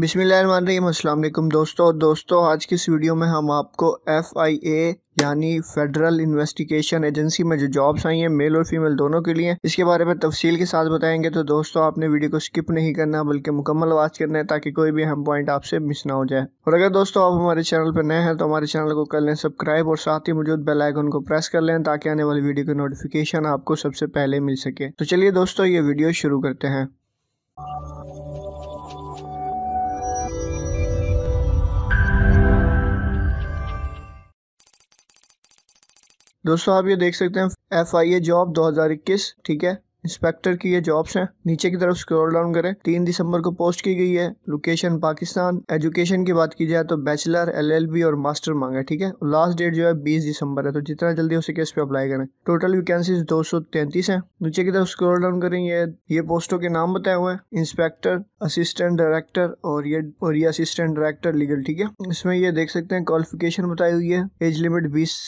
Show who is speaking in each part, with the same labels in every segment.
Speaker 1: बिसमीम दोस्तों दोस्तों आज की इस वीडियो में हम आपको एफ़ आई ए यानी फेडरल इन्वेस्टिगेशन एजेंसी में जो जॉब्स आई हैं मेल और फीमेल दोनों के लिए इसके बारे में तफसील के साथ बताएंगे तो दोस्तों आपने वीडियो को स्किप नहीं करना बल्कि मुकम्मल वाच करना है ताकि कोई भी अहम पॉइंट आपसे मिस ना हो जाए और अगर दोस्तों आप हमारे चैनल पर नए हैं तो हमारे चैनल को कर लें सब्सक्राइब और साथ ही मौजूद बेलाइकन को प्रेस कर लें ताकि आने वाली वीडियो की नोटिफिकेशन आपको सबसे पहले मिल सके तो चलिए दोस्तों ये वीडियो शुरू करते हैं दोस्तों आप ये देख सकते हैं एफ आई ए जॉब इक्कीस ठीक है इंस्पेक्टर की ये जॉब्स हैं नीचे की तरफ स्क्रॉल डाउन करें तीन दिसंबर को पोस्ट की गई है लोकेशन पाकिस्तान एजुकेशन की बात की जाए तो बैचलर एलएलबी और मास्टर मांगा ठीक है लास्ट डेट जो है बीस दिसंबर है तो जितना जल्दी हो सके इस पर अप्लाई करें टोटल वैकेंसी दो सौ तैंतीस है नीचे की तरफ स्क्रोल डाउन करें ये ये पोस्टों के नाम बताए हुए हैं इंस्पेक्टर असिस्टेंट डायरेक्टर और ये और ये असिस्टेंट डायरेक्टर लीगल ठीक है इसमें ये देख सकते हैं क्वालिफिकेशन बताई हुई है एज लिमिट बीस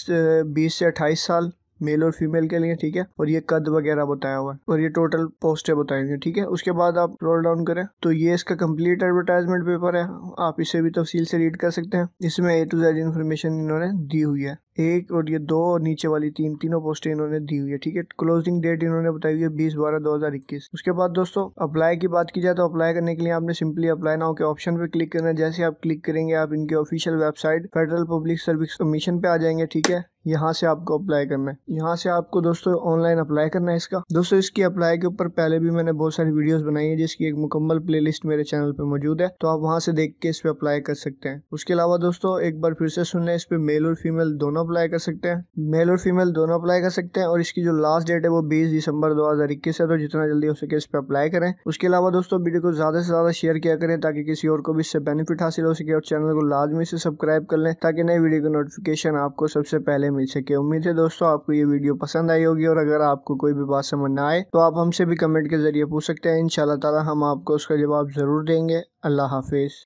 Speaker 1: बीस से अट्ठाईस साल मेल और फीमेल के लिए ठीक है और ये कद वगैरह बताया हुआ है और ये टोटल पोस्टें बताएंगे ठीक है उसके बाद आप रोल डाउन करें तो ये इसका कंप्लीट एडवर्टाइजमेंट पेपर है आप इसे भी तफसील से रीड कर सकते हैं इसमें ए टू जेड इन्फॉर्मेशन इन्होंने दी हुई है एक और ये दो और नीचे वाली तीन तीनों पोस्टें इन्होंने दी हुई है ठीक है क्लोजिंग डेट इन्होंने बताई हुई है बीस बारह दो हजार इक्कीस उसके बाद दोस्तों अप्लाई की बात की जाए तो अप्लाई करने के लिए आपने सिंपली अप्लाई नाउ के ऑप्शन पे क्लिक करना है जैसे आप क्लिक करेंगे आप इनके official website federal public service commission पे आ जाएंगे ठीक है यहाँ से आपको अप्लाई करना है यहाँ से आपको दोस्तों ऑनलाइन अप्लाई करना है इसका दोस्तों इसकी अप्लाई के ऊपर पहले भी मैंने बहुत सारी वीडियोस बनाई है जिसकी एक मुकम्मल प्लेलिस्ट मेरे चैनल पे मौजूद है तो आप वहाँ से देख के इस पे अप्लाई कर सकते हैं उसके अलावा दोस्तों एक बार फिर से सुनना है इस पे मेल और फीमेल दोनों दोनों अप्लाई कर सकते हैं मेल और फीमेल दोनों अप्लाई कर सकते हैं और इसकी जो लास्ट डेट है वो बीस दिसंबर दो हज़ार इक्कीस है तो जितना जल्दी हो सके इस पर अप्लाई करें उसके अलावा दोस्तों वीडियो को ज़्यादा से ज़्यादा शेयर किया करें ताकि किसी और को भी इससे बेनिफिट हासिल हो सके और चैनल को लाजमी से सब्सक्राइब कर लें ताकि नई वीडियो की नोटिफिकेशन आपको सबसे पहले मिल सके उम्मीद है दोस्तों आपको ये वीडियो पसंद आई होगी और अगर आपको कोई भी बात समझ ना आए तो आप हमसे भी कमेंट के जरिए पूछ सकते हैं इन ताला हम आपको उसका जवाब ज़रूर देंगे अल्लाह हाफिज़